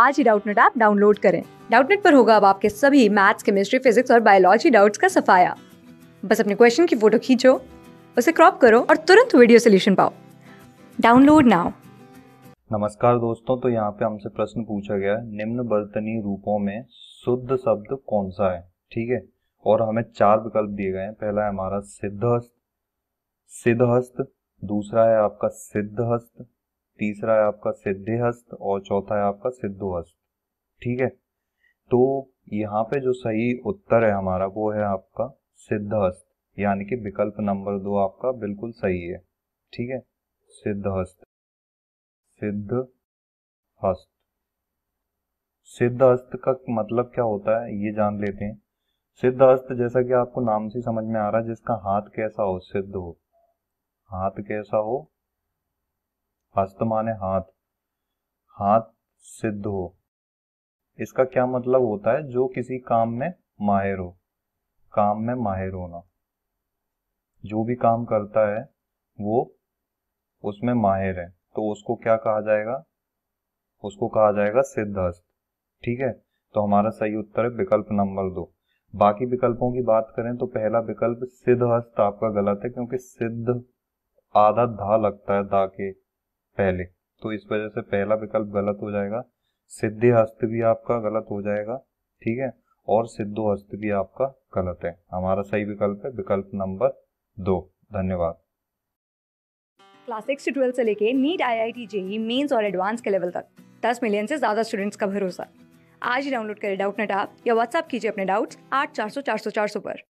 आज ही Doubtnut app download करें डाउटनेट पर होगा अब आपके सभी मैथ्स केमिस्ट्री फिजिक्स और बायोलॉजी डाउट्स का सफाया बस अपने क्वेश्चन की फोटो खींचो उसे क्रॉप करो और तुरंत वीडियो सोल्यूशन पाओ डाउनलोड नाउ नमस्कार दोस्तों तो यहाँ पे हमसे प्रश्न पूछा गया है निम्न बर्तनी रूपों में शुद्ध शब्द कौन सा है ठीक है और हमें चार विकल्प दिए गए हैं पहला है हमारा सिद्ध हस्त सिद्ध हस्त दूसरा है आपका सिद्ध हस्त तीसरा है आपका हस्त और चौथा है आपका हस्त ठीक है तो यहाँ पे जो सही उत्तर है हमारा वो है आपका सिद्ध हस्त यानी कि विकल्प नंबर दो आपका बिल्कुल सही है ठीक है सिद्ध हस्त सिद्ध हस्त सिद्ध हस्त का मतलब क्या होता है ये जान लेते हैं सिद्ध हस्त जैसा कि आपको नाम से समझ में आ रहा है जिसका हाथ कैसा हो सिद्ध हो हाथ कैसा हो हस्त माने हाथ हाथ सिद्ध हो इसका क्या मतलब होता है जो किसी काम में माहिर हो काम में माहिर होना जो भी काम करता है वो उसमें माहिर है तो उसको क्या कहा जाएगा उसको कहा जाएगा सिद्ध हस्त ठीक है तो हमारा सही उत्तर है विकल्प नंबर दो बाकी विकल्पों की बात करें तो पहला विकल्प सिद्ध हस्त आपका गलत है क्योंकि सिद्ध आधा धा लगता है धा के पहले तो इस वजह से पहला विकल्प गलत हो जाएगा सिद्धि हस्त भी आपका गलत हो जाएगा ठीक है और सिद्धो हस्त भी आपका गलत है हमारा सही विकल्प है विकल्प नंबर दो धन्यवाद क्लास सिक्स से ट्वेल्थ से लेके NEET I I T JEE mains और एडवांस के लेवल तक दस मिलियन से ज्यादा स्टूडेंट्स का भरोसा आज ही डाउनलोड करें डाउट नेट आप या व्हाट्सअप कीजिए अपने डाउट्स आठ चार सौ चार सौ चार सौ पर